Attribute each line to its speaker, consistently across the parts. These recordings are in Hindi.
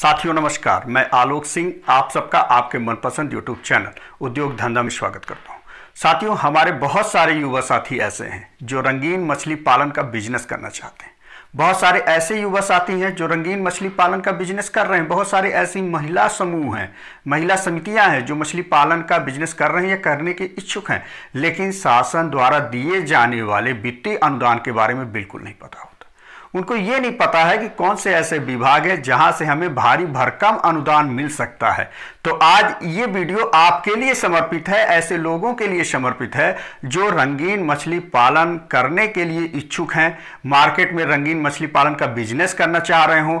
Speaker 1: साथियों नमस्कार मैं आलोक सिंह आप सबका आपके मनपसंद यूट्यूब चैनल उद्योग धंधा में स्वागत करता हूं साथियों हमारे बहुत सारे युवा साथी ऐसे हैं जो रंगीन मछली पालन का बिजनेस करना चाहते हैं बहुत सारे ऐसे युवा साथी हैं जो रंगीन मछली पालन का बिजनेस कर रहे हैं बहुत सारे ऐसी महिला समूह हैं महिला समितियां हैं जो मछली पालन का बिजनेस कर रहे हैं या करने के इच्छुक हैं लेकिन शासन द्वारा दिए जाने वाले वित्तीय अनुदान के बारे में बिल्कुल नहीं पता होता उनको ये नहीं पता है कि कौन से ऐसे विभाग हैं जहां से हमें भारी भरकम अनुदान मिल सकता है तो आज ये वीडियो आपके लिए समर्पित है ऐसे लोगों के लिए समर्पित है जो रंगीन मछली पालन करने के लिए इच्छुक हैं मार्केट में रंगीन मछली पालन का बिजनेस करना चाह रहे हों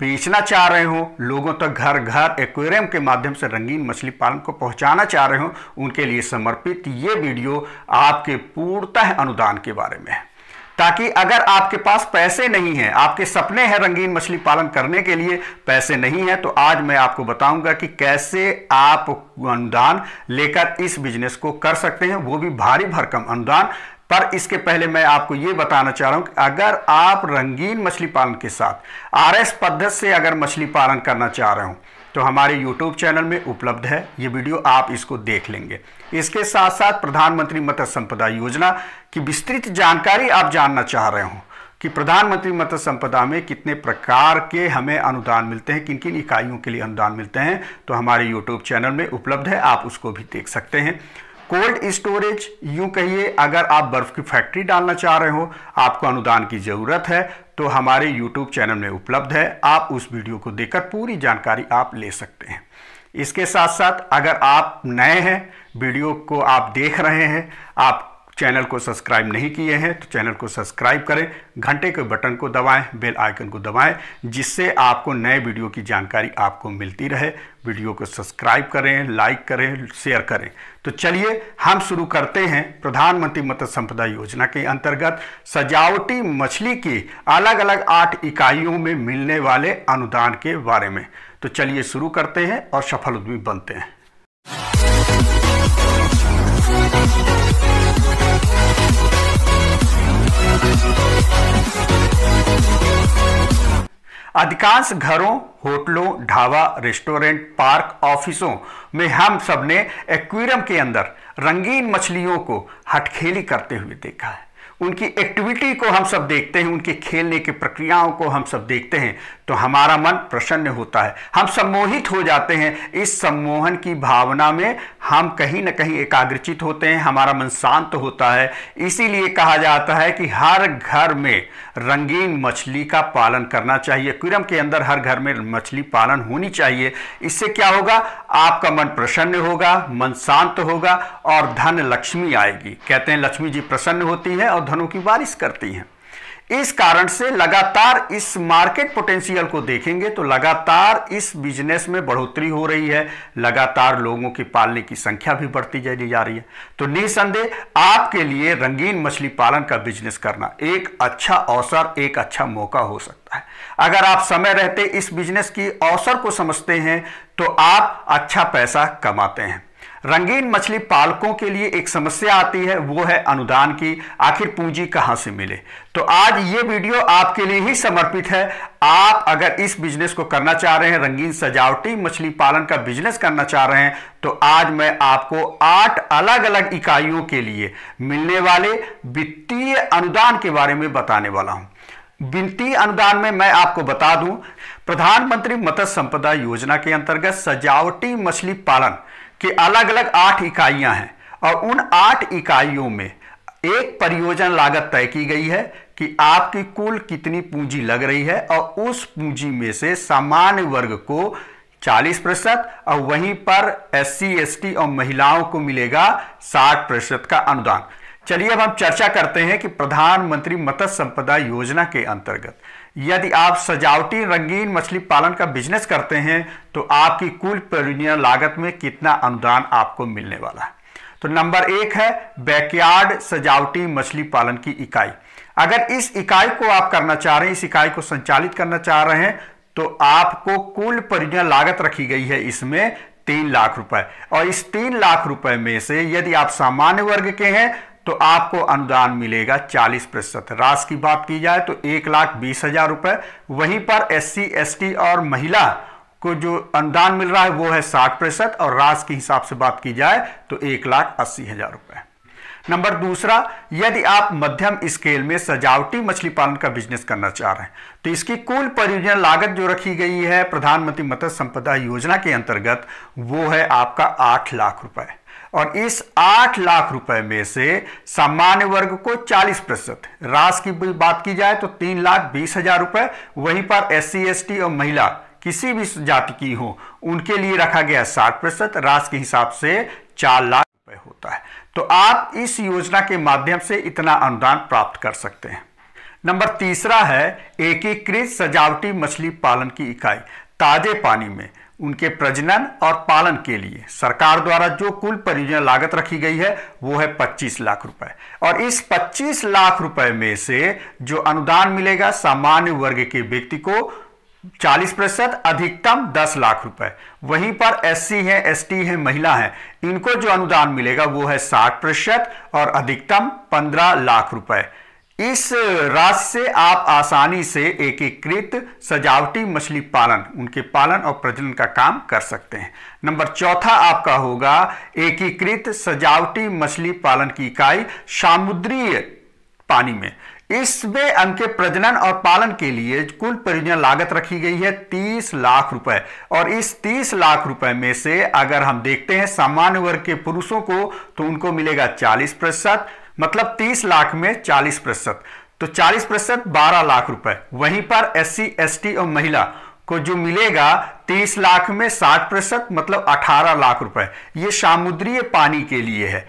Speaker 1: बेचना चाह रहे हो लोगों तक घर घर एक्वेरियम के माध्यम से रंगीन मछली पालन को पहुंचाना चाह रहे हो उनके लिए समर्पित ये वीडियो आपके पूर्णतः अनुदान के बारे में है ताकि अगर आपके पास पैसे नहीं हैं आपके सपने हैं रंगीन मछली पालन करने के लिए पैसे नहीं हैं तो आज मैं आपको बताऊंगा कि कैसे आप अनुदान लेकर इस बिजनेस को कर सकते हैं वो भी भारी भरकम अनुदान पर इसके पहले मैं आपको ये बताना चाह रहा हूँ कि अगर आप रंगीन मछली पालन के साथ आर एस पद्धत से अगर मछली पालन करना चाह रहे हो तो हमारे यूट्यूब चैनल में उपलब्ध है ये वीडियो आप इसको देख लेंगे इसके साथ साथ प्रधानमंत्री मत्स्य संपदा योजना की विस्तृत जानकारी आप जानना चाह रहे हो कि प्रधानमंत्री मत्स्य संपदा में कितने प्रकार के हमें अनुदान मिलते हैं किन किन इकाइयों के लिए अनुदान मिलते हैं तो हमारे यूट्यूब चैनल में उपलब्ध है आप उसको भी देख सकते हैं कोल्ड स्टोरेज यूं कहिए अगर आप बर्फ़ की फैक्ट्री डालना चाह रहे हो आपको अनुदान की ज़रूरत है तो हमारे यूट्यूब चैनल में उपलब्ध है आप उस वीडियो को देखकर पूरी जानकारी आप ले सकते हैं इसके साथ साथ अगर आप नए हैं वीडियो को आप देख रहे हैं आप चैनल को सब्सक्राइब नहीं किए हैं तो चैनल को सब्सक्राइब करें घंटे के बटन को दबाएं बेल आइकन को दबाएं जिससे आपको नए वीडियो की जानकारी आपको मिलती रहे वीडियो को सब्सक्राइब करें लाइक करें शेयर करें तो चलिए हम शुरू करते हैं प्रधानमंत्री मत्स्य संपदा योजना के अंतर्गत सजावटी मछली की अलग अलग आठ इकाइयों में मिलने वाले अनुदान के बारे में तो चलिए शुरू करते हैं और सफल उद्यमी बनते हैं अधिकांश घरों होटलों ढाबा रेस्टोरेंट पार्क ऑफिसों में हम सब ने एक्वेरियम के अंदर रंगीन मछलियों को हटखेली करते हुए देखा है उनकी एक्टिविटी को हम सब देखते हैं उनके खेलने की प्रक्रियाओं को हम सब देखते हैं तो हमारा मन प्रसन्न होता है हम सम्मोहित हो जाते हैं इस सम्मोहन की भावना में हम कहीं ना कहीं एकाग्रचित होते हैं हमारा मन शांत होता है इसीलिए कहा जाता है कि हर घर में रंगीन मछली का पालन करना चाहिए क्रम के अंदर हर घर में मछली पालन होनी चाहिए इससे क्या होगा आपका मन प्रसन्न होगा मन शांत होगा और धन लक्ष्मी आएगी कहते हैं लक्ष्मी जी प्रसन्न होती है और धनों की बारिश करती हैं इस कारण से लगातार इस मार्केट पोटेंशियल को देखेंगे तो लगातार इस बिजनेस में बढ़ोतरी हो रही है लगातार लोगों की पालने की संख्या भी बढ़ती जा रही है तो निसंदेह आपके लिए रंगीन मछली पालन का बिजनेस करना एक अच्छा अवसर एक अच्छा मौका हो सकता है अगर आप समय रहते इस बिजनेस की अवसर को समझते हैं तो आप अच्छा पैसा कमाते हैं रंगीन मछली पालकों के लिए एक समस्या आती है वो है अनुदान की आखिर पूंजी कहाँ से मिले तो आज ये वीडियो आपके लिए ही समर्पित है आप अगर इस बिजनेस को करना चाह रहे हैं रंगीन सजावटी मछली पालन का बिजनेस करना चाह रहे हैं तो आज मैं आपको आठ अलग अलग इकाइयों के लिए मिलने वाले वित्तीय अनुदान के बारे में बताने वाला हूँ बिनती अनुदान में मैं आपको बता दूं प्रधानमंत्री मत्स्य संपदा योजना के अंतर्गत सजावटी मछली पालन की अलग अलग आठ इकाइयां हैं और उन आठ इकाइयों में एक परियोजन लागत तय की गई है कि आपकी कुल कितनी पूंजी लग रही है और उस पूंजी में से सामान्य वर्ग को 40 प्रतिशत और वहीं पर एस सी और महिलाओं को मिलेगा 60 प्रतिशत का अनुदान चलिए अब हम चर्चा करते हैं कि प्रधानमंत्री मत्स्य संपदा योजना के अंतर्गत यदि आप सजावटी रंगीन मछली पालन का बिजनेस करते हैं तो आपकी कुल परियोजना लागत में कितना अनुदान आपको मिलने वाला है तो नंबर एक है बैकयार्ड सजावटी मछली पालन की इकाई अगर इस इकाई को आप करना चाह रहे हैं इस इकाई को संचालित करना चाह रहे हैं तो आपको कुल परियोजना लागत रखी गई है इसमें तीन लाख रुपए और इस तीन लाख रुपए में से यदि आप सामान्य वर्ग के हैं तो आपको अनुदान मिलेगा 40 प्रतिशत राशि की बात की जाए तो एक लाख बीस हजार रुपए वहीं पर एस सी और महिला को जो अनुदान मिल रहा है वो है साठ प्रतिशत और राशि के हिसाब से बात की जाए तो एक लाख अस्सी हजार रुपए नंबर दूसरा यदि आप मध्यम स्केल में सजावटी मछली पालन का बिजनेस करना चाह रहे हैं तो इसकी कुल परियोजना लागत जो रखी गई है प्रधानमंत्री मत्स्य संपदा योजना के अंतर्गत वो है आपका आठ लाख रुपए और इस आठ लाख रुपए में से सामान्य वर्ग को चालीस प्रतिशत राश की बात की जाए तो तीन लाख बीस हजार रुपए वहीं पर एस सी और महिला किसी भी जाति की हो उनके लिए रखा गया साठ प्रतिशत राश के हिसाब से चार लाख रुपए होता है तो आप इस योजना के माध्यम से इतना अनुदान प्राप्त कर सकते हैं नंबर तीसरा है एकीकृत सजावटी मछली पालन की इकाई ताजे पानी में उनके प्रजनन और पालन के लिए सरकार द्वारा जो कुल परियोजना लागत रखी गई है वो है 25 लाख रुपए और इस 25 लाख रुपए में से जो अनुदान मिलेगा सामान्य वर्ग के व्यक्ति को 40 प्रतिशत अधिकतम 10 लाख रुपए वहीं पर एससी है एसटी है महिला है इनको जो अनुदान मिलेगा वो है 60 प्रतिशत और अधिकतम 15 लाख रुपए इस राशि से आप आसानी से एकीकृत सजावटी मछली पालन उनके पालन और प्रजनन का काम कर सकते हैं नंबर चौथा आपका होगा एकीकृत सजावटी मछली पालन की इकाई सामुद्रीय पानी में इसमें उनके प्रजनन और पालन के लिए कुल परियोजना लागत रखी गई है तीस लाख रुपए और इस तीस लाख रुपए में से अगर हम देखते हैं सामान्य वर्ग के पुरुषों को तो उनको मिलेगा चालीस प्रतिशत मतलब तीस लाख में चालीस प्रतिशत तो चालीस प्रतिशत बारह लाख रुपए वहीं पर एस सी और महिला को जो मिलेगा तीस लाख में साठ प्रतिशत मतलब अठारह लाख रुपए ये सामुद्रीय पानी के लिए है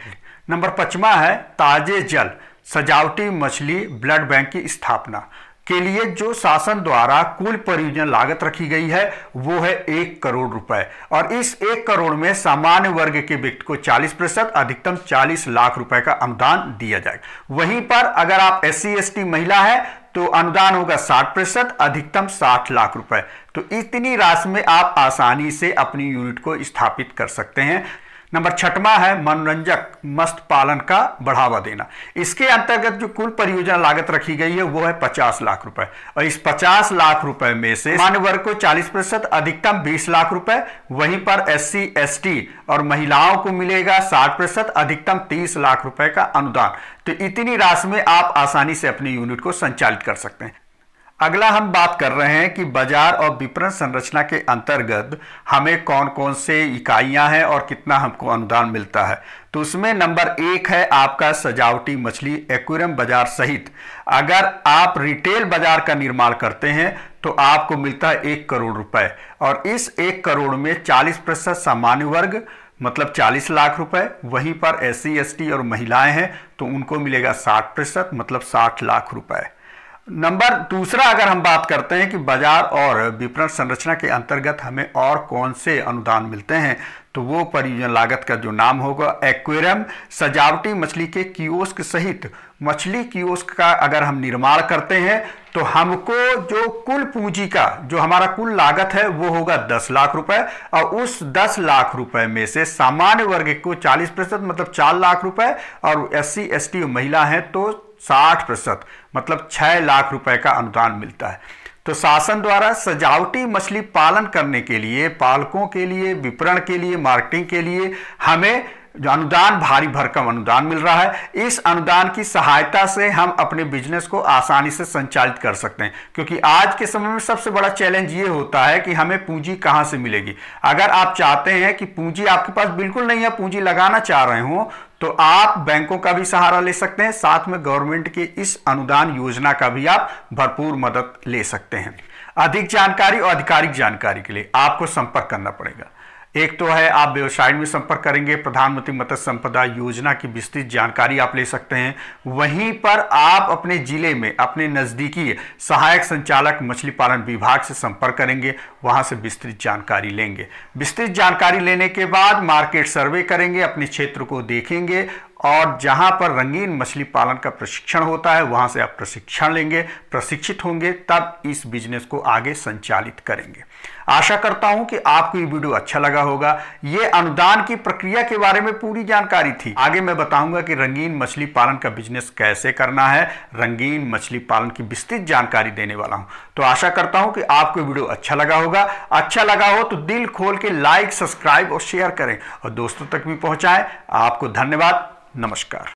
Speaker 1: नंबर पचवा है ताजे जल सजावटी मछली ब्लड बैंक की स्थापना के लिए जो शासन द्वारा कुल परियोजना लागत रखी गई है वो है एक करोड़ रुपए और इस एक करोड़ में सामान्य वर्ग के व्यक्ति को 40 प्रतिशत अधिकतम 40 लाख रुपए का अनुदान दिया जाएगा वहीं पर अगर आप एस सी महिला है तो अनुदान होगा 60 प्रतिशत अधिकतम 60 लाख रुपए तो इतनी राशि में आप आसानी से अपनी यूनिट को स्थापित कर सकते हैं नंबर छठवा है मनोरंजक मस्त पालन का बढ़ावा देना इसके अंतर्गत जो कुल परियोजना लागत रखी गई है वो है पचास लाख रुपए और इस पचास लाख रुपए में से मान्य वर्ग को चालीस प्रतिशत अधिकतम बीस लाख रुपए वहीं पर एससी एसटी और महिलाओं को मिलेगा साठ प्रतिशत अधिकतम तीस लाख रुपए का अनुदान तो इतनी राशि में आप आसानी से अपने यूनिट को संचालित कर सकते हैं अगला हम बात कर रहे हैं कि बाजार और विपणन संरचना के अंतर्गत हमें कौन कौन से इकाइयां हैं और कितना हमको अनुदान मिलता है तो उसमें नंबर एक है आपका सजावटी मछली एक्वेरियम बाजार सहित अगर आप रिटेल बाजार का निर्माण करते हैं तो आपको मिलता है एक करोड़ रुपए और इस एक करोड़ में चालीस प्रतिशत सामान्य वर्ग मतलब 40 लाख रुपए वहीं पर एस सी और महिलाएं हैं तो उनको मिलेगा 60 प्रतिशत मतलब 60 लाख रुपए नंबर दूसरा अगर हम बात करते हैं कि बाजार और विपणन संरचना के अंतर्गत हमें और कौन से अनुदान मिलते हैं तो वो परियोजन लागत का जो नाम होगा एक्वेरियम सजावटी मछली के कियोस्क सहित मछली कियोस्क का अगर हम निर्माण करते हैं तो हमको जो कुल पूंजी का जो हमारा कुल लागत है वो होगा दस लाख रुपए और उस दस लाख रुपए में से सामान्य वर्ग को चालीस प्रतिशत मतलब चार लाख रुपए और एस सी एस टी महिला हैं तो साठ प्रतिशत मतलब छः लाख रुपए का अनुदान मिलता है तो शासन द्वारा सजावटी मछली पालन करने के लिए पालकों के लिए विपणन के लिए मार्केटिंग के लिए हमें जो अनुदान भारी भरकम अनुदान मिल रहा है इस अनुदान की सहायता से हम अपने बिजनेस को आसानी से संचालित कर सकते हैं क्योंकि आज के समय में सबसे बड़ा चैलेंज ये होता है कि हमें पूंजी कहाँ से मिलेगी अगर आप चाहते हैं कि पूंजी आपके पास बिल्कुल नहीं है पूंजी लगाना चाह रहे हो तो आप बैंकों का भी सहारा ले सकते हैं साथ में गवर्नमेंट की इस अनुदान योजना का भी आप भरपूर मदद ले सकते हैं अधिक जानकारी और आधिकारिक जानकारी के लिए आपको संपर्क करना पड़ेगा एक तो है आप वेबसाइट में संपर्क करेंगे प्रधानमंत्री मत्स्य संपदा योजना की विस्तृत जानकारी आप ले सकते हैं वहीं पर आप अपने जिले में अपने नज़दीकी सहायक संचालक मछली पालन विभाग से संपर्क करेंगे वहां से विस्तृत जानकारी लेंगे विस्तृत जानकारी लेने के बाद मार्केट सर्वे करेंगे अपने क्षेत्र को देखेंगे और जहां पर रंगीन मछली पालन का प्रशिक्षण होता है वहां से आप प्रशिक्षण लेंगे प्रशिक्षित होंगे तब इस बिजनेस को आगे संचालित करेंगे आशा करता हूं कि आपको ये वीडियो अच्छा लगा होगा ये अनुदान की प्रक्रिया के बारे में पूरी जानकारी थी आगे मैं बताऊंगा कि रंगीन मछली पालन का बिजनेस कैसे करना है रंगीन मछली पालन की विस्तृत जानकारी देने वाला हूं तो आशा करता हूं कि आपको वीडियो अच्छा लगा होगा अच्छा लगा हो तो दिल खोल के लाइक सब्सक्राइब और शेयर करें और दोस्तों तक भी पहुंचाएं आपको धन्यवाद नमस्कार